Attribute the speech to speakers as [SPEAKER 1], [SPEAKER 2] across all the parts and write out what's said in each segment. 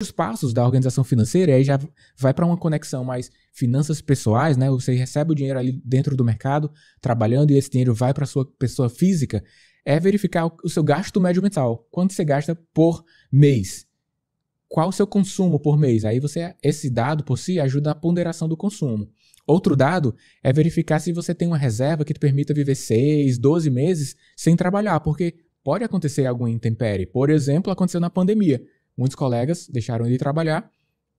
[SPEAKER 1] os passos da organização financeira, e aí já vai para uma conexão mais finanças pessoais, né? Você recebe o dinheiro ali dentro do mercado, trabalhando, e esse dinheiro vai para sua pessoa física, é verificar o seu gasto médio mensal. Quanto você gasta por mês? Qual o seu consumo por mês? Aí você esse dado por si ajuda na ponderação do consumo. Outro dado é verificar se você tem uma reserva que te permita viver 6, 12 meses sem trabalhar, porque pode acontecer alguma intempérie. Por exemplo, aconteceu na pandemia muitos colegas deixaram de trabalhar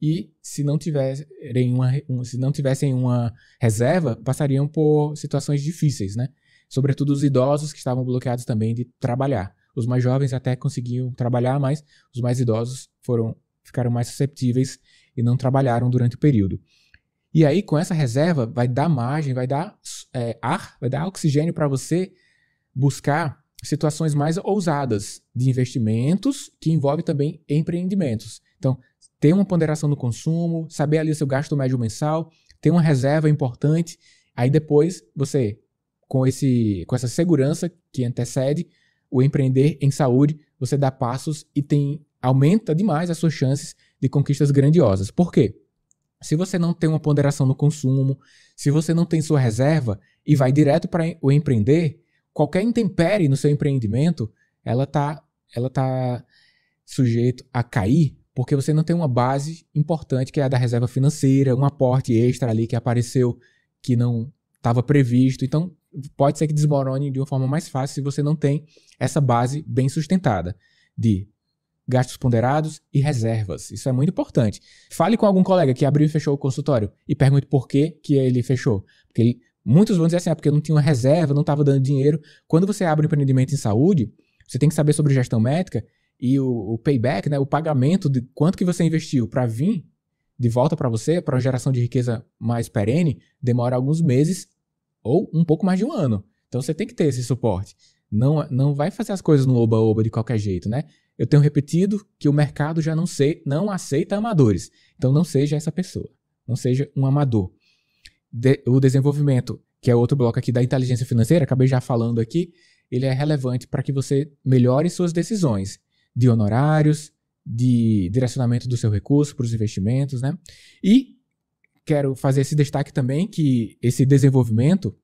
[SPEAKER 1] e se não tiverem uma, se não tivessem uma reserva, passariam por situações difíceis, né? Sobretudo os idosos que estavam bloqueados também de trabalhar. Os mais jovens até conseguiam trabalhar, mas os mais idosos foram ficaram mais susceptíveis e não trabalharam durante o período. E aí, com essa reserva, vai dar margem, vai dar é, ar, vai dar oxigênio para você buscar situações mais ousadas de investimentos que envolve também empreendimentos. Então, ter uma ponderação no consumo, saber ali o seu gasto médio mensal, ter uma reserva importante, aí depois você com esse com essa segurança que antecede o empreender em saúde, você dá passos e tem aumenta demais as suas chances de conquistas grandiosas. Por quê? Se você não tem uma ponderação no consumo, se você não tem sua reserva e vai direto para o empreender, qualquer intempérie no seu empreendimento, ela tá, ela tá sujeito a cair porque você não tem uma base importante que é a da reserva financeira, um aporte extra ali que apareceu que não estava previsto. Então, pode ser que desmorone de uma forma mais fácil se você não tem essa base bem sustentada de gastos ponderados e reservas. Isso é muito importante. Fale com algum colega que abriu e fechou o consultório e pergunte por que, que ele fechou. Porque ele Muitos vão dizer assim, ah, porque eu não tinha reserva, não estava dando dinheiro. Quando você abre um empreendimento em saúde, você tem que saber sobre gestão médica e o, o payback, né, o pagamento de quanto que você investiu para vir de volta para você, para uma geração de riqueza mais perene, demora alguns meses ou um pouco mais de um ano. Então você tem que ter esse suporte. Não, não vai fazer as coisas no oba-oba de qualquer jeito, né? Eu tenho repetido que o mercado já não, sei, não aceita amadores. Então não seja essa pessoa. Não seja um amador de, o desenvolvimento, que é outro bloco aqui da inteligência financeira, acabei já falando aqui, ele é relevante para que você melhore suas decisões de honorários, de direcionamento do seu recurso para os investimentos, né? E quero fazer esse destaque também que esse desenvolvimento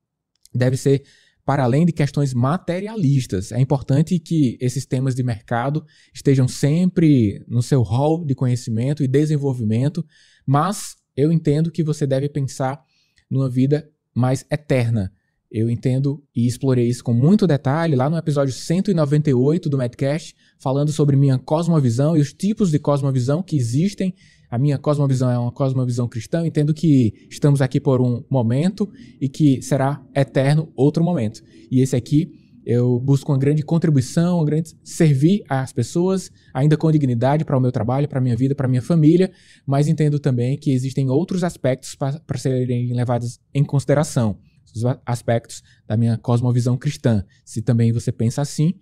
[SPEAKER 1] deve ser para além de questões materialistas. É importante que esses temas de mercado estejam sempre no seu hall de conhecimento e desenvolvimento, mas eu entendo que você deve pensar numa vida mais eterna. Eu entendo e explorei isso com muito detalhe lá no episódio 198 do Madcast, falando sobre minha cosmovisão e os tipos de cosmovisão que existem. A minha cosmovisão é uma cosmovisão cristã. Entendo que estamos aqui por um momento e que será eterno outro momento. E esse aqui eu busco uma grande contribuição, uma grande servir às pessoas, ainda com dignidade para o meu trabalho, para a minha vida, para a minha família, mas entendo também que existem outros aspectos para serem levados em consideração, os aspectos da minha cosmovisão cristã. Se também você pensa assim,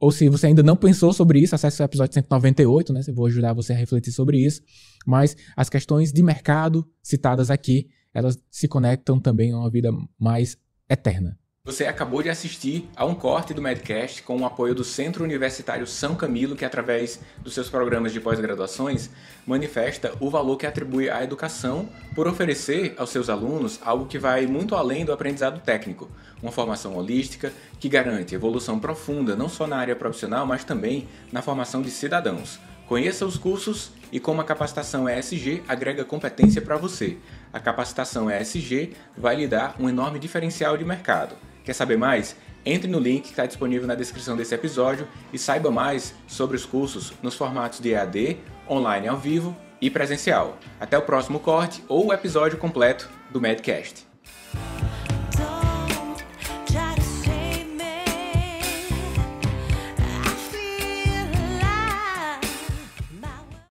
[SPEAKER 1] ou se você ainda não pensou sobre isso, acesse o episódio 198, né? Eu vou ajudar você a refletir sobre isso. Mas as questões de mercado citadas aqui, elas se conectam também a uma vida mais eterna. Você acabou de assistir a um corte do Medcast com o apoio do Centro Universitário São Camilo, que, através dos seus programas de pós-graduações, manifesta o valor que atribui à educação por oferecer aos seus alunos algo que vai muito além do aprendizado técnico, uma formação holística que garante evolução profunda não só na área profissional, mas também na formação de cidadãos Conheça os cursos e como a capacitação ESG agrega competência para você. A capacitação ESG vai lhe dar um enorme diferencial de mercado. Quer saber mais? Entre no link que está disponível na descrição desse episódio e saiba mais sobre os cursos nos formatos de EAD, online ao vivo e presencial. Até o próximo corte ou episódio completo do Medcast.